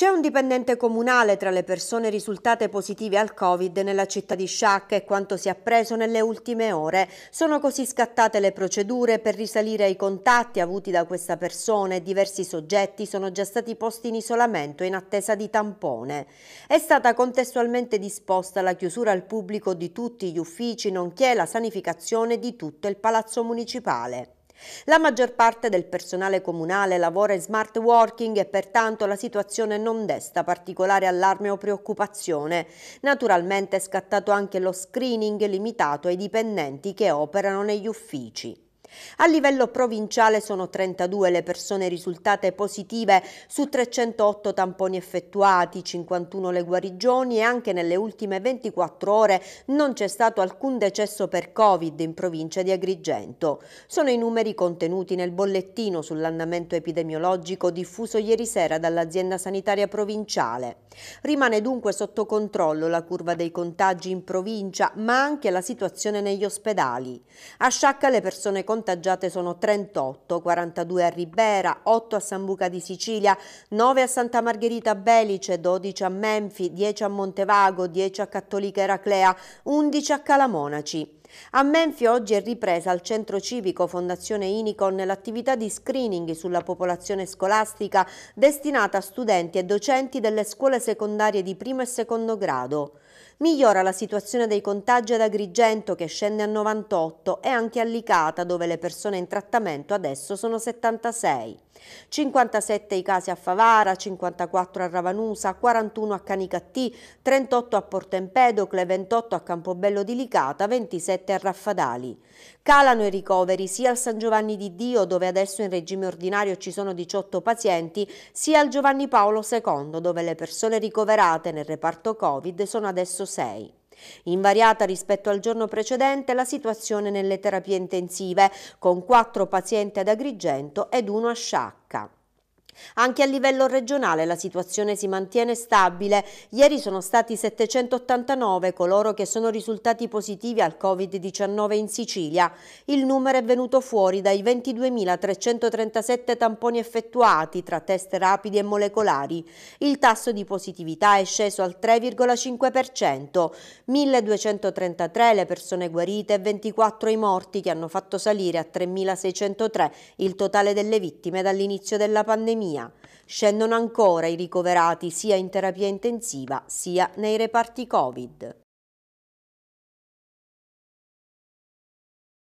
C'è un dipendente comunale tra le persone risultate positive al Covid nella città di Sciacca e quanto si è appreso nelle ultime ore. Sono così scattate le procedure per risalire ai contatti avuti da questa persona e diversi soggetti sono già stati posti in isolamento in attesa di tampone. È stata contestualmente disposta la chiusura al pubblico di tutti gli uffici nonché la sanificazione di tutto il palazzo municipale. La maggior parte del personale comunale lavora in smart working e pertanto la situazione non desta particolare allarme o preoccupazione. Naturalmente è scattato anche lo screening limitato ai dipendenti che operano negli uffici. A livello provinciale sono 32 le persone risultate positive su 308 tamponi effettuati, 51 le guarigioni e anche nelle ultime 24 ore non c'è stato alcun decesso per Covid in provincia di Agrigento. Sono i numeri contenuti nel bollettino sull'andamento epidemiologico diffuso ieri sera dall'azienda sanitaria provinciale. Rimane dunque sotto controllo la curva dei contagi in provincia, ma anche la situazione negli ospedali. A Sciacca le persone con contagiate sono 38, 42 a Ribera, 8 a Sambuca di Sicilia, 9 a Santa Margherita Belice, 12 a Menfi, 10 a Montevago, 10 a Cattolica Eraclea, 11 a Calamonaci. A Menfi oggi è ripresa al centro civico Fondazione Inicon l'attività di screening sulla popolazione scolastica destinata a studenti e docenti delle scuole secondarie di primo e secondo grado. Migliora la situazione dei contagi ad Agrigento che scende a 98 e anche a Licata dove le persone in trattamento adesso sono 76. 57 i casi a Favara, 54 a Ravanusa, 41 a Canicattì, 38 a Porto Empedocle, 28 a Campobello di Licata, 27 a Raffadali. Calano i ricoveri sia al San Giovanni di Dio dove adesso in regime ordinario ci sono 18 pazienti, sia al Giovanni Paolo II dove le persone ricoverate nel reparto Covid sono adesso 6. Invariata rispetto al giorno precedente la situazione nelle terapie intensive, con quattro pazienti ad Agrigento ed uno a Sciacca. Anche a livello regionale la situazione si mantiene stabile. Ieri sono stati 789 coloro che sono risultati positivi al Covid-19 in Sicilia. Il numero è venuto fuori dai 22.337 tamponi effettuati tra test rapidi e molecolari. Il tasso di positività è sceso al 3,5%. 1.233 le persone guarite e 24 i morti che hanno fatto salire a 3.603 il totale delle vittime dall'inizio della pandemia l'epidemia. Scendono ancora i ricoverati sia in terapia intensiva sia nei reparti Covid.